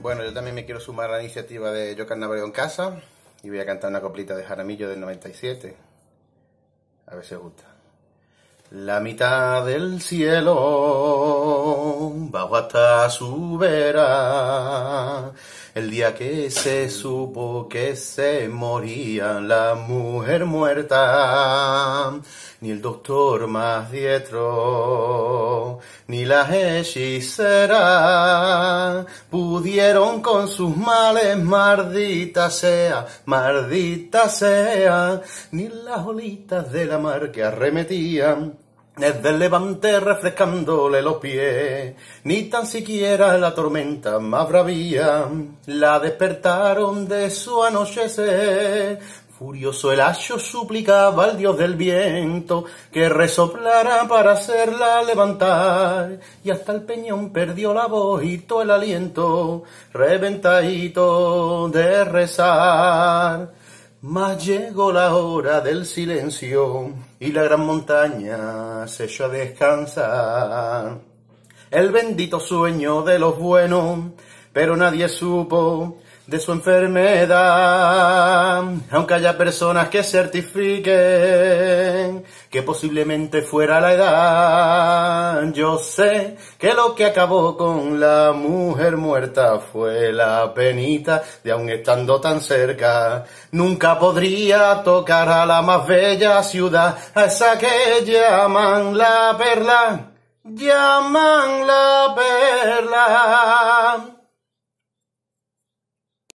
Bueno, yo también me quiero sumar a la iniciativa de Yo Carnavaleo en Casa y voy a cantar una coplita de Jaramillo del 97. A ver si os gusta. La mitad del cielo bajo hasta su vera el día que se supo que se moría la mujer muerta, ni el doctor más dietro, ni las hechiceras pudieron con sus males, mardita sea, mardita sea, ni las olitas de la mar que arremetían desde el refrescándole los pies, ni tan siquiera la tormenta más bravía la despertaron de su anochecer. Furioso el hacho suplicaba al dios del viento que resoplara para hacerla levantar, y hasta el peñón perdió la voz y todo el aliento, reventadito de rezar. Mas llegó la hora del silencio y la gran montaña se echó a descansar. El bendito sueño de los buenos, pero nadie supo de su enfermedad, aunque haya personas que certifiquen que posiblemente fuera la edad. Yo sé que lo que acabó con la mujer muerta fue la penita de aún estando tan cerca. Nunca podría tocar a la más bella ciudad, a esa que llaman la perla, llaman la perla.